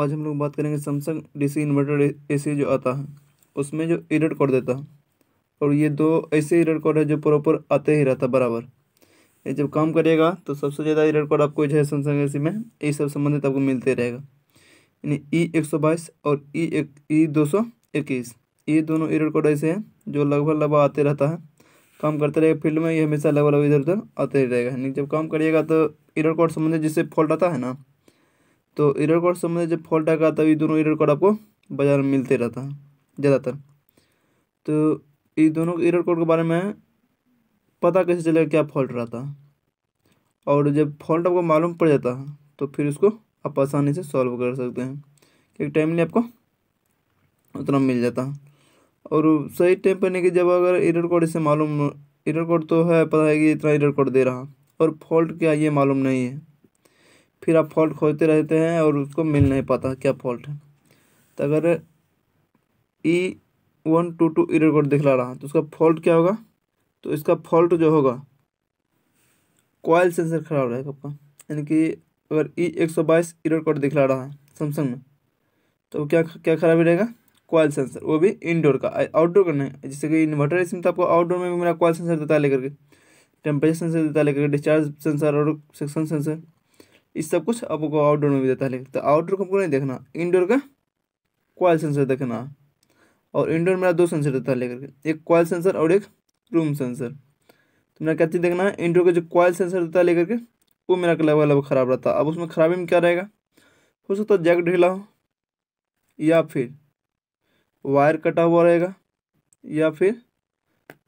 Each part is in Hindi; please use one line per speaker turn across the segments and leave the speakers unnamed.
आज हम लोग बात करेंगे सैमसंग डी इन्वर्टर ए जो आता है उसमें जो एरर कोड देता है और ये दो ऐसे एरर कोड है जो प्रॉपर आते ही रहता बराबर ये जब काम करेगा तो सबसे ज़्यादा एरर कोड आपको जो है सैमसंग ए में ये सब संबंधित आपको मिलते रहेगा यानी ई e एक सौ बाईस और ई e एक ई e दो सौ इक्कीस ये दोनों एरर कोड ऐसे हैं जो लगभग लगभग आते रहता है काम करते रहेगा फील्ड में ये हमेशा लगभग लगभग इधर उधर आते ही रहेगा यानी जब काम करिएगा तो एरर कोड संबंधित जिससे फॉल्ट आता है ना तो एरर कोड संबंधित जब फॉल्ट आ गया है ये दोनों एरर कोड आपको बाज़ार में मिलते रहता है ज़्यादातर तो ये दोनों एरर कोड के बारे में पता कैसे चलेगा क्या फॉल्ट रहता है और जब फॉल्ट आपको मालूम पड़ जाता है तो फिर उसको आप आसानी से सॉल्व कर सकते हैं क्योंकि टाइमली आपको उतना मिल जाता है और सही टाइम पर नहीं कि जब अगर एरर कोड इसे मालूम एरर कोड तो है पता है कि इतना एरर कोड दे रहा और फॉल्ट क्या ये मालूम नहीं है फिर आप फॉल्ट खोजते रहते हैं और उसको मिल नहीं पाता क्या फॉल्ट है तो अगर E one two two error code दिखला रहा तो उसका फॉल्ट क्या होगा तो इसका फॉल्ट जो होगा कॉयल सेंसर खराब रहेगा आपका यानी कि अगर ई एक सौ बाईस एरर कोड दिखला रहा है सैमसंग में तो क्या क्या खराबी रहेगा कॉयल सेंसर वो भी इंडोर का आउटडोर का नहीं जैसे कि इन्वर्टर इसमें तो आपको आउटडोर में भी मेरा कॉयल सेंसर देता है लेकर के टेम्परेचर सेंसर देता है लेकर के डिस्चार्ज सेंसर और सेक्शन सेंसर इस सब कुछ आपको आउटडोर में भी देता है तो आउटडोर को हमको नहीं देखना इनडोर का कॉयल सेंसर देखना और इंडोर मेरा दो सेंसर देता है लेकर के एक कॉयल सेंसर और एक रूम सेंसर तो मेरा क्या चीज़ देखना है इंडोर का जो कॉयल सेंसर देता है लेकर के वो मेरा लगभग लगभग ख़राब रहता अब उसमें खराबी में क्या रहेगा हो सकता है जैक ढीला हो या फिर वायर कटा हुआ रहेगा या फिर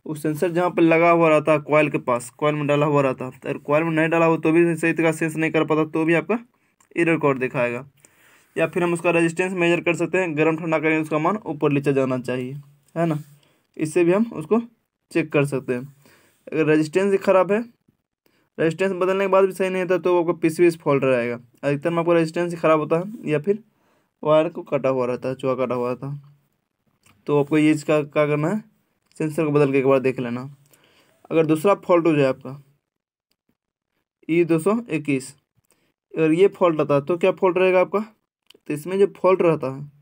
वो सेंसर जहाँ पर लगा हुआ रहता कॉयल के पास कॉयल में डाला हुआ रहता अगर कॉयल में नहीं डाला हुआ तो भी सही तरह सेंस नहीं कर पाता तो भी आपका एरर कोड दिखाएगा या फिर हम उसका रेजिस्टेंस मेजर कर सकते हैं गर्म ठंडा करके उसका मान ऊपर नीचे जाना चाहिए है ना इससे भी हम उसको चेक कर सकते हैं अगर रजिस्टेंस ही ख़राब है रजिस्टेंस बदलने के बाद भी सही नहीं होता तो आपको पीसीबीस फॉल्ट रहेगा अधिकतर में आपको रजिस्टेंस ही ख़राब होता है या फिर वायर को कटा हुआ रहता है चूहा कटा हुआ रहता है तो आपको ये इसका क्या करना है सेंसर को बदल के एक बार देख लेना अगर दूसरा फॉल्ट हो जाए आपका ई दो सौ इक्कीस अगर ये फॉल्ट आता है तो क्या फॉल्ट रहेगा आपका तो इसमें जो फॉल्ट रहता है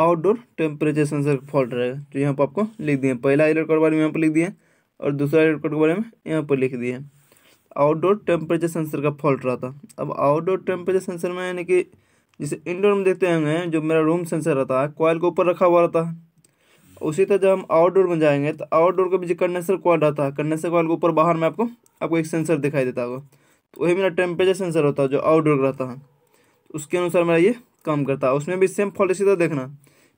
आउटडोर टेम्परेचर सेंसर फॉल्ट रहेगा जो यहाँ पर आपको लिख दिए पहला एयर के बारे में यहाँ पर लिख दिए और दूसरा एयर के बारे में यहाँ पर लिख दिए आउटडोर टेम्परेचर सेंसर का फॉल्ट रहता अब आउटडोर टेम्परेचर सेंसर में यानी कि जैसे इंडोर में देखते हैं जो मेरा रूम सेंसर रहता है कॉयल के ऊपर रखा हुआ रहता है उसी तरह जब हम आउटडोर में जाएंगे तो आउटडोर का भी जो कंडेंसर कॉल रहता है कंडेंसर कॉल के ऊपर बाहर में आपको आपको एक सेंसर दिखाई देता होगा तो वही मेरा टेम्परेचर सेंसर होता है जो आउटडोर का रहता है तो उसके अनुसार मेरा ये काम करता है उसमें भी सेम फॉल्ट इसी तरह देखना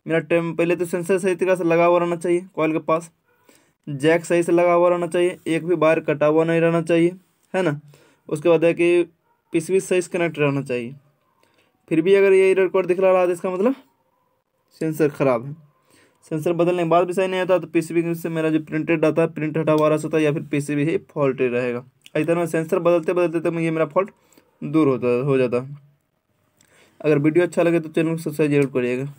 मेरा टेम पहले तो सेंसर सही तरीके से लगा हुआ रहना चाहिए कॉल के पास जैक सही से लगा हुआ रहना चाहिए एक भी बार कटा हुआ नहीं रहना चाहिए है ना उसके बाद है कि पीसीबी सही से कनेक्ट रहना चाहिए फिर भी अगर ये रिकॉर्ड दिख दिखला रहा है तो इसका मतलब सेंसर ख़राब है सेंसर बदलने के बाद भी सही नहीं आता तो पीसीबी से मेरा जो प्रिंटेड आता है प्रिंट हटा हुआ होता है या फिर पीसीबी ही फॉल्ट रहेगा इस तरह सेंसर बदलते बदलते तो ये मेरा फॉल्ट दूर होता हो जाता अगर वीडियो अच्छा लगे तो चैनल को सब्सक्राइब जरूर करिएगा